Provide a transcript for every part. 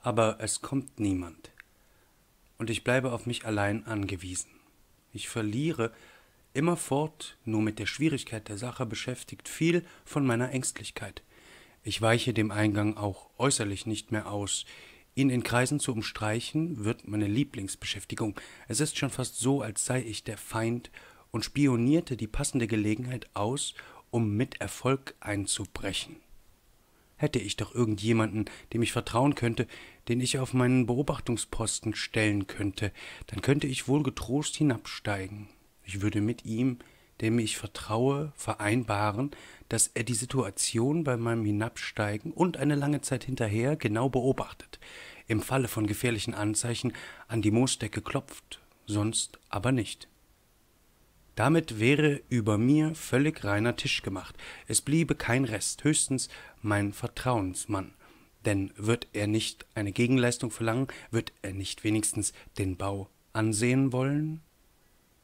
aber es kommt niemand. Und ich bleibe auf mich allein angewiesen. Ich verliere immerfort, nur mit der Schwierigkeit der Sache beschäftigt, viel von meiner Ängstlichkeit. Ich weiche dem Eingang auch äußerlich nicht mehr aus. Ihn in Kreisen zu umstreichen, wird meine Lieblingsbeschäftigung. Es ist schon fast so, als sei ich der Feind und spionierte die passende Gelegenheit aus, um mit Erfolg einzubrechen hätte ich doch irgendjemanden, dem ich vertrauen könnte, den ich auf meinen Beobachtungsposten stellen könnte, dann könnte ich wohl getrost hinabsteigen. Ich würde mit ihm, dem ich vertraue, vereinbaren, dass er die Situation bei meinem Hinabsteigen und eine lange Zeit hinterher genau beobachtet, im Falle von gefährlichen Anzeichen an die Moosdecke klopft, sonst aber nicht. Damit wäre über mir völlig reiner Tisch gemacht. Es bliebe kein Rest, höchstens mein Vertrauensmann. Denn wird er nicht eine Gegenleistung verlangen, wird er nicht wenigstens den Bau ansehen wollen?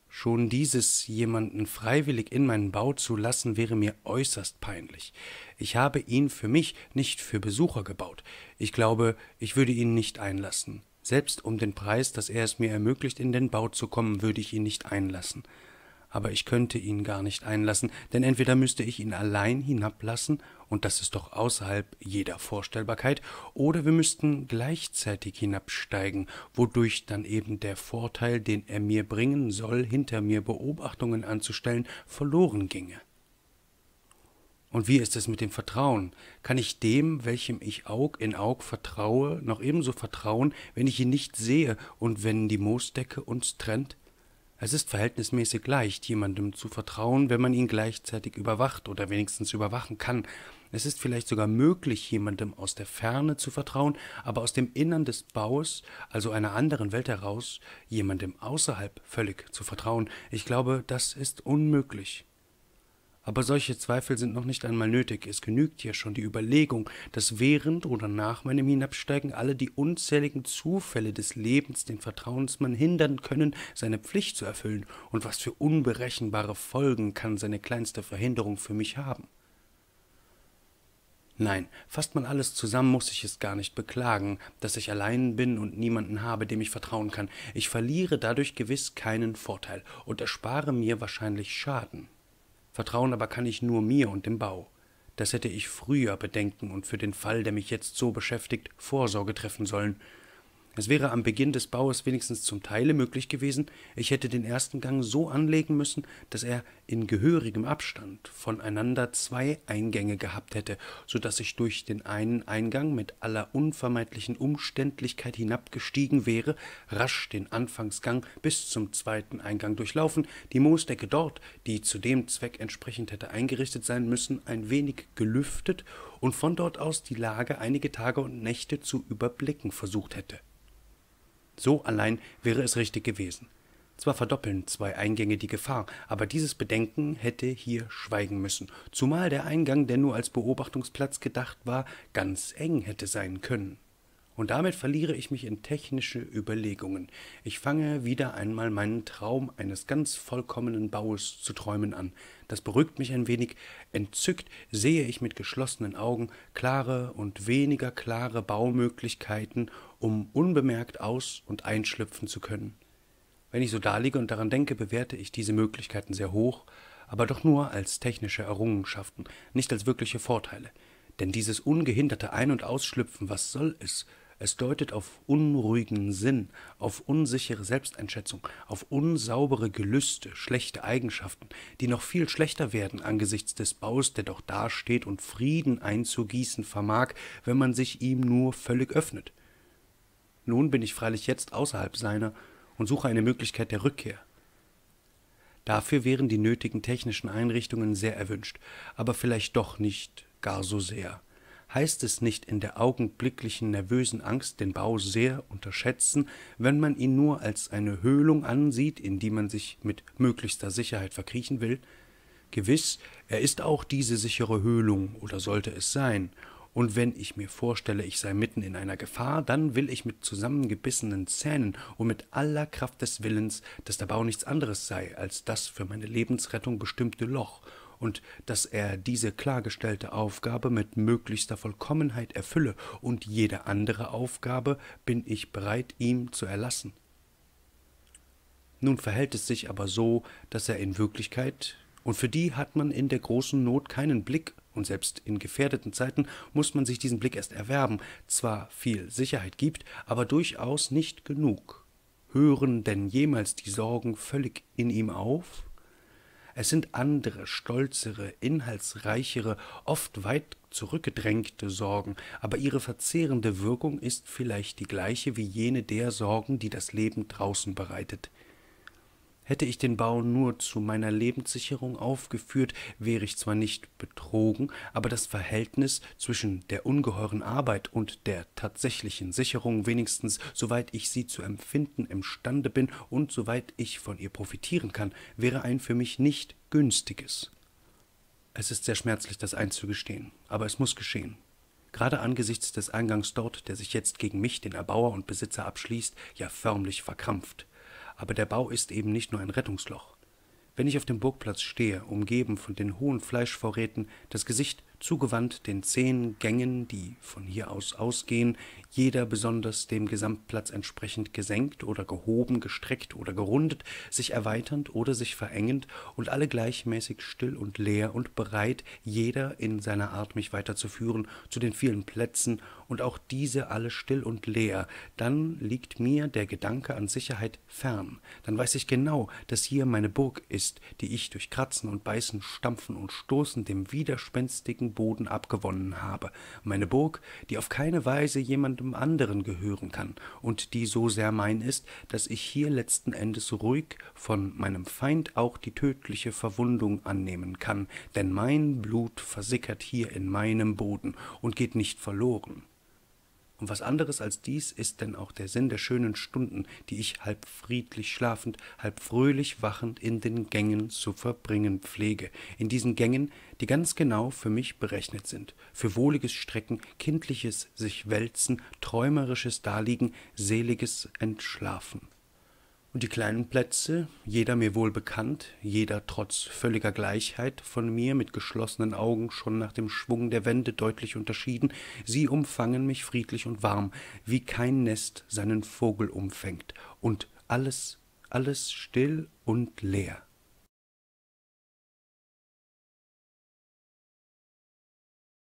Schon dieses, jemanden freiwillig in meinen Bau zu lassen, wäre mir äußerst peinlich. Ich habe ihn für mich, nicht für Besucher gebaut. Ich glaube, ich würde ihn nicht einlassen. Selbst um den Preis, dass er es mir ermöglicht, in den Bau zu kommen, würde ich ihn nicht einlassen aber ich könnte ihn gar nicht einlassen, denn entweder müsste ich ihn allein hinablassen, und das ist doch außerhalb jeder Vorstellbarkeit, oder wir müssten gleichzeitig hinabsteigen, wodurch dann eben der Vorteil, den er mir bringen soll, hinter mir Beobachtungen anzustellen, verloren ginge. Und wie ist es mit dem Vertrauen? Kann ich dem, welchem ich Aug in Aug vertraue, noch ebenso vertrauen, wenn ich ihn nicht sehe und wenn die Moosdecke uns trennt? Es ist verhältnismäßig leicht, jemandem zu vertrauen, wenn man ihn gleichzeitig überwacht oder wenigstens überwachen kann. Es ist vielleicht sogar möglich, jemandem aus der Ferne zu vertrauen, aber aus dem Innern des Baues, also einer anderen Welt heraus, jemandem außerhalb völlig zu vertrauen. Ich glaube, das ist unmöglich. Aber solche Zweifel sind noch nicht einmal nötig. Es genügt ja schon die Überlegung, dass während oder nach meinem Hinabsteigen alle die unzähligen Zufälle des Lebens den Vertrauensmann hindern können, seine Pflicht zu erfüllen. Und was für unberechenbare Folgen kann seine kleinste Verhinderung für mich haben? Nein, fasst man alles zusammen, muss ich es gar nicht beklagen, dass ich allein bin und niemanden habe, dem ich vertrauen kann. Ich verliere dadurch gewiss keinen Vorteil und erspare mir wahrscheinlich Schaden. Vertrauen aber kann ich nur mir und dem Bau. Das hätte ich früher bedenken und für den Fall, der mich jetzt so beschäftigt, Vorsorge treffen sollen, es wäre am Beginn des Baues wenigstens zum Teile möglich gewesen, ich hätte den ersten Gang so anlegen müssen, dass er in gehörigem Abstand voneinander zwei Eingänge gehabt hätte, so dass ich durch den einen Eingang mit aller unvermeidlichen Umständlichkeit hinabgestiegen wäre, rasch den Anfangsgang bis zum zweiten Eingang durchlaufen, die Moosdecke dort, die zu dem Zweck entsprechend hätte eingerichtet sein müssen, ein wenig gelüftet und von dort aus die Lage einige Tage und Nächte zu überblicken versucht hätte. So allein wäre es richtig gewesen. Zwar verdoppeln zwei Eingänge die Gefahr, aber dieses Bedenken hätte hier schweigen müssen, zumal der Eingang, der nur als Beobachtungsplatz gedacht war, ganz eng hätte sein können. Und damit verliere ich mich in technische Überlegungen. Ich fange wieder einmal meinen Traum eines ganz vollkommenen Baues zu träumen an. Das beruhigt mich ein wenig. Entzückt sehe ich mit geschlossenen Augen klare und weniger klare Baumöglichkeiten um unbemerkt aus- und einschlüpfen zu können. Wenn ich so daliege und daran denke, bewerte ich diese Möglichkeiten sehr hoch, aber doch nur als technische Errungenschaften, nicht als wirkliche Vorteile. Denn dieses ungehinderte Ein- und Ausschlüpfen, was soll es? Es deutet auf unruhigen Sinn, auf unsichere Selbsteinschätzung, auf unsaubere Gelüste, schlechte Eigenschaften, die noch viel schlechter werden angesichts des Baus, der doch dasteht und Frieden einzugießen vermag, wenn man sich ihm nur völlig öffnet. Nun bin ich freilich jetzt außerhalb seiner und suche eine Möglichkeit der Rückkehr. Dafür wären die nötigen technischen Einrichtungen sehr erwünscht, aber vielleicht doch nicht gar so sehr. Heißt es nicht in der augenblicklichen nervösen Angst den Bau sehr unterschätzen, wenn man ihn nur als eine Höhlung ansieht, in die man sich mit möglichster Sicherheit verkriechen will? Gewiss, er ist auch diese sichere Höhlung, oder sollte es sein, und wenn ich mir vorstelle, ich sei mitten in einer Gefahr, dann will ich mit zusammengebissenen Zähnen und mit aller Kraft des Willens, dass der Bau nichts anderes sei als das für meine Lebensrettung bestimmte Loch und dass er diese klargestellte Aufgabe mit möglichster Vollkommenheit erfülle und jede andere Aufgabe bin ich bereit, ihm zu erlassen. Nun verhält es sich aber so, dass er in Wirklichkeit, und für die hat man in der großen Not keinen Blick, und selbst in gefährdeten Zeiten muss man sich diesen Blick erst erwerben. Zwar viel Sicherheit gibt, aber durchaus nicht genug. Hören denn jemals die Sorgen völlig in ihm auf? Es sind andere, stolzere, inhaltsreichere, oft weit zurückgedrängte Sorgen, aber ihre verzehrende Wirkung ist vielleicht die gleiche wie jene der Sorgen, die das Leben draußen bereitet. Hätte ich den Bau nur zu meiner Lebenssicherung aufgeführt, wäre ich zwar nicht betrogen, aber das Verhältnis zwischen der ungeheuren Arbeit und der tatsächlichen Sicherung, wenigstens soweit ich sie zu empfinden imstande bin und soweit ich von ihr profitieren kann, wäre ein für mich nicht günstiges. Es ist sehr schmerzlich, das einzugestehen, aber es muss geschehen. Gerade angesichts des Eingangs dort, der sich jetzt gegen mich, den Erbauer und Besitzer, abschließt, ja förmlich verkrampft aber der Bau ist eben nicht nur ein Rettungsloch. Wenn ich auf dem Burgplatz stehe, umgeben von den hohen Fleischvorräten, das Gesicht zugewandt den zehn Gängen, die von hier aus ausgehen, jeder besonders dem Gesamtplatz entsprechend gesenkt oder gehoben, gestreckt oder gerundet, sich erweiternd oder sich verengend und alle gleichmäßig still und leer und bereit, jeder in seiner Art mich weiterzuführen zu den vielen Plätzen und auch diese alle still und leer, dann liegt mir der Gedanke an Sicherheit fern, dann weiß ich genau, dass hier meine Burg ist, die ich durch Kratzen und Beißen, Stampfen und Stoßen dem widerspenstigen Boden abgewonnen habe, meine Burg, die auf keine Weise jemandem anderen gehören kann und die so sehr mein ist, dass ich hier letzten Endes ruhig von meinem Feind auch die tödliche Verwundung annehmen kann, denn mein Blut versickert hier in meinem Boden und geht nicht verloren. Und was anderes als dies ist denn auch der Sinn der schönen Stunden, die ich halb friedlich schlafend, halb fröhlich wachend in den Gängen zu verbringen pflege, in diesen Gängen, die ganz genau für mich berechnet sind, für wohliges Strecken, kindliches sich wälzen, träumerisches Daliegen, seliges Entschlafen. Und die kleinen Plätze, jeder mir wohl bekannt, jeder trotz völliger Gleichheit von mir mit geschlossenen Augen schon nach dem Schwung der Wände deutlich unterschieden, sie umfangen mich friedlich und warm, wie kein Nest seinen Vogel umfängt, und alles, alles still und leer.